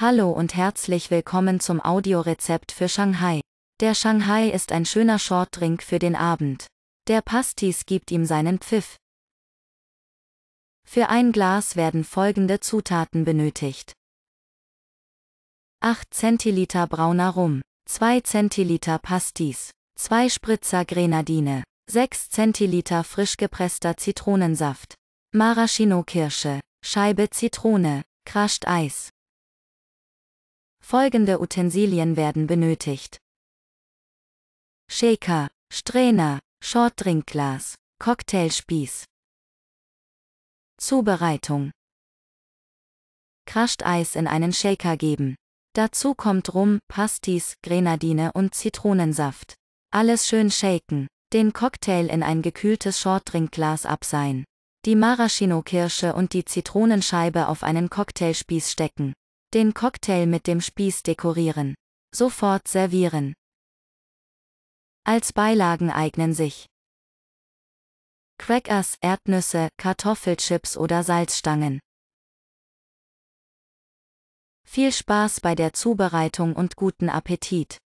Hallo und herzlich willkommen zum Audiorezept für Shanghai. Der Shanghai ist ein schöner Shortdrink für den Abend. Der Pastis gibt ihm seinen Pfiff. Für ein Glas werden folgende Zutaten benötigt. 8 Zentiliter brauner Rum, 2 Zentiliter Pastis, 2 Spritzer Grenadine, 6 Zentiliter frisch gepresster Zitronensaft, Maraschino-Kirsche, Scheibe Zitrone, Crushed Eis, Folgende Utensilien werden benötigt. Shaker, Strainer, Shortdrinkglas, Cocktailspieß. Zubereitung. Crushed Eis in einen Shaker geben. Dazu kommt Rum, Pastis, Grenadine und Zitronensaft. Alles schön shaken. Den Cocktail in ein gekühltes Shortdrinkglas abseihen. Die Maraschino-Kirsche und die Zitronenscheibe auf einen Cocktailspieß stecken. Den Cocktail mit dem Spieß dekorieren. Sofort servieren. Als Beilagen eignen sich Crackers, Erdnüsse, Kartoffelchips oder Salzstangen. Viel Spaß bei der Zubereitung und guten Appetit!